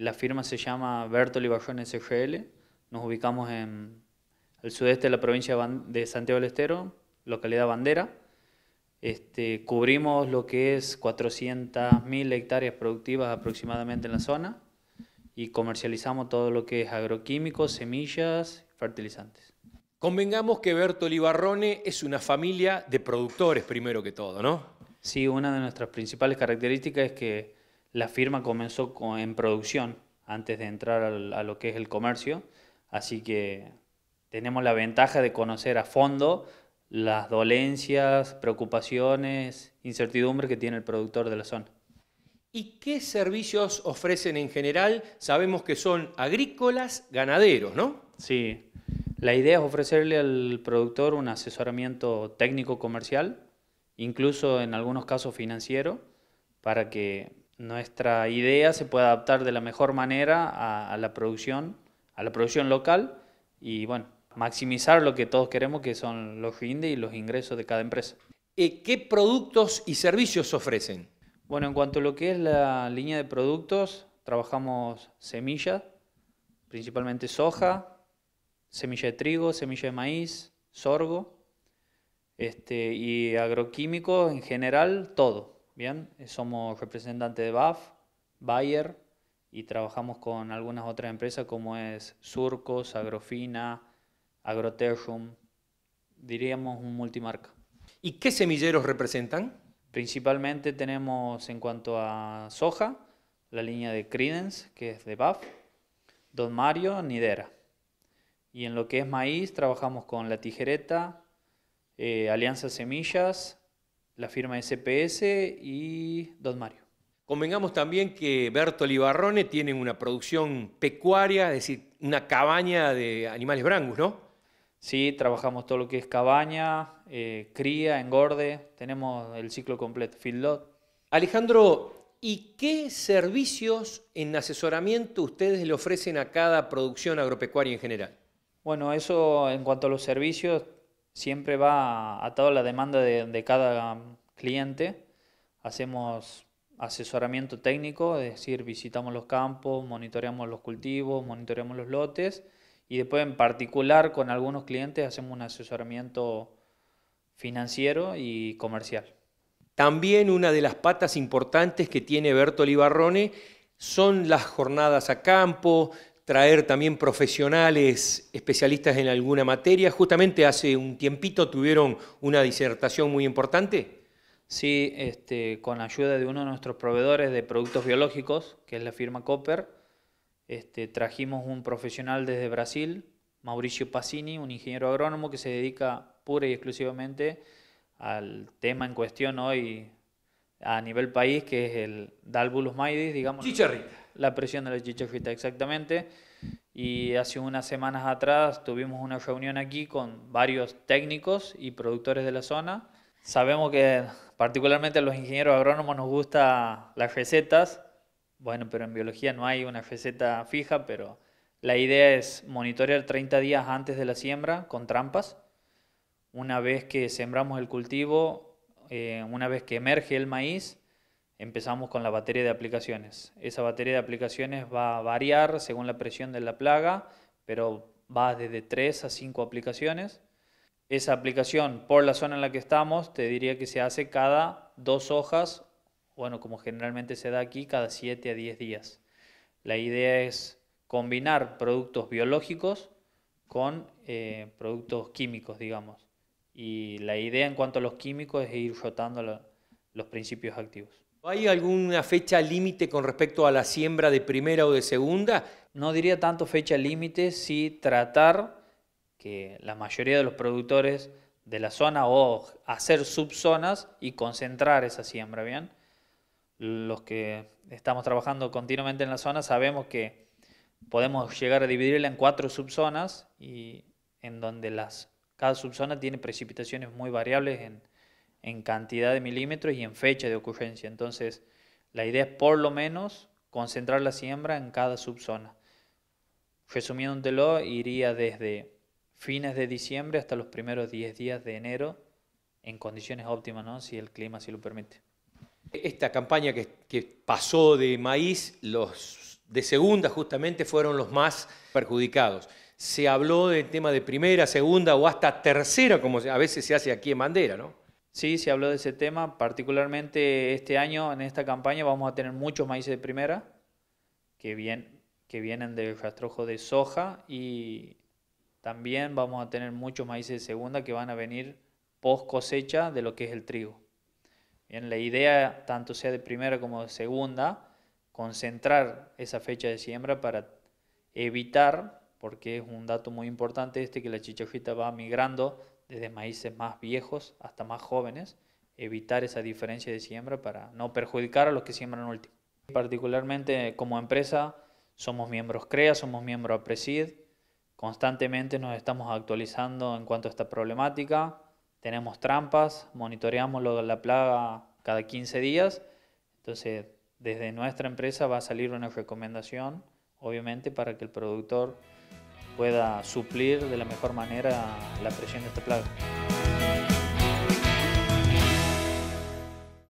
La firma se llama Bertoli Bayón SGL. Nos ubicamos en el sudeste de la provincia de Santiago del Estero, localidad Bandera. Este, cubrimos lo que es 400.000 hectáreas productivas aproximadamente en la zona y comercializamos todo lo que es agroquímicos, semillas, fertilizantes. Convengamos que Bertoli Barrone es una familia de productores primero que todo, ¿no? Sí, una de nuestras principales características es que la firma comenzó en producción antes de entrar a lo que es el comercio, así que tenemos la ventaja de conocer a fondo las dolencias, preocupaciones, incertidumbres que tiene el productor de la zona. ¿Y qué servicios ofrecen en general? Sabemos que son agrícolas, ganaderos, ¿no? Sí, la idea es ofrecerle al productor un asesoramiento técnico comercial, incluso en algunos casos financiero, para que nuestra idea se puede adaptar de la mejor manera a, la producción, a la producción local y bueno, maximizar lo que todos queremos que son los rindes y los ingresos de cada empresa. Eh, ¿Qué productos y servicios ofrecen? Bueno, en cuanto a lo que es la línea de productos, trabajamos semillas, principalmente soja, semilla de trigo, semilla de maíz, sorgo, este, y agroquímicos en general, todo. Bien, eh, somos representantes de BAF, Bayer y trabajamos con algunas otras empresas como es Surcos, Agrofina, Agroterrum, diríamos un multimarca. ¿Y qué semilleros representan? Principalmente tenemos en cuanto a soja, la línea de Credence, que es de BAF, Don Mario, Nidera. Y en lo que es maíz, trabajamos con La Tijereta, eh, Alianza Semillas, la firma SPS y Don Mario. Convengamos también que Berto Barrone tiene una producción pecuaria, es decir, una cabaña de animales brangus, ¿no? Sí, trabajamos todo lo que es cabaña, eh, cría, engorde, tenemos el ciclo completo, lot. Alejandro, ¿y qué servicios en asesoramiento ustedes le ofrecen a cada producción agropecuaria en general? Bueno, eso en cuanto a los servicios, siempre va atado a la demanda de, cada cliente. Hacemos asesoramiento técnico, es decir, visitamos los campos, monitoreamos los cultivos, monitoreamos los lotes y después en particular con algunos clientes hacemos un asesoramiento financiero y comercial. También una de las patas importantes que tiene Berto son las jornadas a campo, traer también profesionales especialistas en alguna materia. Justamente hace un tiempito tuvieron una disertación muy importante. Sí, este, con ayuda de uno de nuestros proveedores de productos biológicos, que es la firma Copper, este, trajimos un profesional desde Brasil, Mauricio Pacini, un ingeniero agrónomo que se dedica pura y exclusivamente al tema en cuestión hoy a nivel país, que es el Dalbulus maidis, digamos. Chicharrita la presión de los chichofita, exactamente. Y hace unas semanas atrás tuvimos una reunión aquí con varios técnicos y productores de la zona. Sabemos que particularmente a los ingenieros agrónomos nos gustan las recetas. Bueno, pero en biología no hay una receta fija, pero la idea es monitorear 30 días antes de la siembra con trampas. Una vez que sembramos el cultivo, eh, una vez que emerge el maíz, Empezamos con la batería de aplicaciones. Esa batería de aplicaciones va a variar según la presión de la plaga, pero va desde 3 a 5 aplicaciones. Esa aplicación, por la zona en la que estamos, te diría que se hace cada dos hojas, bueno, como generalmente se da aquí, cada 7 a 10 días. La idea es combinar productos biológicos con eh, productos químicos, digamos. Y la idea en cuanto a los químicos es ir rotando los principios activos. ¿Hay alguna fecha límite con respecto a la siembra de primera o de segunda? No diría tanto fecha límite, sí tratar que la mayoría de los productores de la zona o hacer subzonas y concentrar esa siembra, ¿bien? Los que estamos trabajando continuamente en la zona sabemos que podemos llegar a dividirla en cuatro subzonas y en donde las, cada subzona tiene precipitaciones muy variables en en cantidad de milímetros y en fecha de ocurrencia. Entonces, la idea es por lo menos concentrar la siembra en cada subzona. Resumiéndolo, iría desde fines de diciembre hasta los primeros 10 días de enero en condiciones óptimas, ¿no? si el clima así lo permite. Esta campaña que, que pasó de maíz, los de segunda justamente fueron los más perjudicados se habló del tema de primera, segunda o hasta tercera, como a veces se hace aquí en Bandera, ¿no? Sí, se habló de ese tema. Particularmente este año, en esta campaña, vamos a tener muchos maíces de primera que, vienen del rastrojo de soja y también vamos a tener muchos maíces de segunda que van a venir post cosecha de lo que es el trigo. Bien, la idea, tanto sea de primera como de segunda, concentrar esa fecha de siembra para evitar, porque es un dato muy importante este, que la chichajita va migrando desde maíces más viejos hasta más jóvenes, evitar esa diferencia de siembra para no perjudicar a los que siembran último. Particularmente como empresa, somos miembros CREA, somos miembros APRESID, constantemente nos estamos actualizando en cuanto a esta problemática, tenemos trampas, monitoreamos lo de la plaga cada 15 días, entonces desde nuestra empresa va a salir una recomendación, obviamente, para que el productor pueda suplir de la mejor manera la presión de esta plaga.